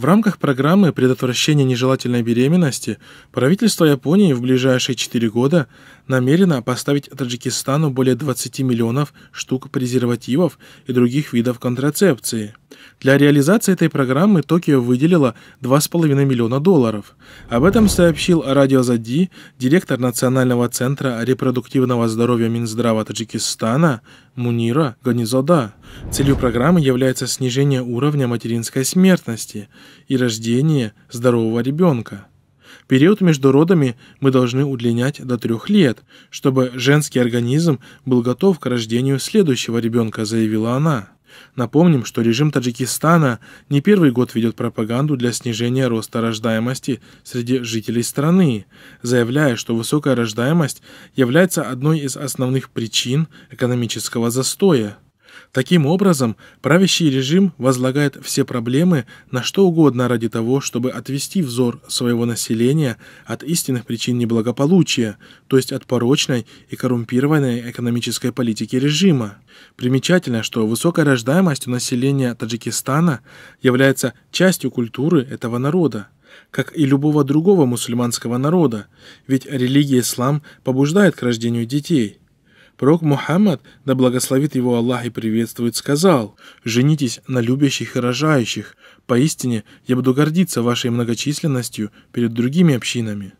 В рамках программы предотвращения нежелательной беременности правительство Японии в ближайшие 4 года намерено поставить Таджикистану более 20 миллионов штук презервативов и других видов контрацепции. Для реализации этой программы Токио выделила 2,5 миллиона долларов. Об этом сообщил Радио Зади директор Национального центра репродуктивного здоровья Минздрава Таджикистана Мунира Ганизода. Целью программы является снижение уровня материнской смертности и рождение здорового ребенка. Период между родами мы должны удлинять до трех лет, чтобы женский организм был готов к рождению следующего ребенка, заявила она. Напомним, что режим Таджикистана не первый год ведет пропаганду для снижения роста рождаемости среди жителей страны, заявляя, что высокая рождаемость является одной из основных причин экономического застоя. Таким образом, правящий режим возлагает все проблемы на что угодно ради того, чтобы отвести взор своего населения от истинных причин неблагополучия, то есть от порочной и коррумпированной экономической политики режима. Примечательно, что высокая рождаемость у населения Таджикистана является частью культуры этого народа как и любого другого мусульманского народа, ведь религия ислам побуждает к рождению детей. Пророк Мухаммад, да благословит его Аллах и приветствует, сказал, «Женитесь на любящих и рожающих. Поистине, я буду гордиться вашей многочисленностью перед другими общинами».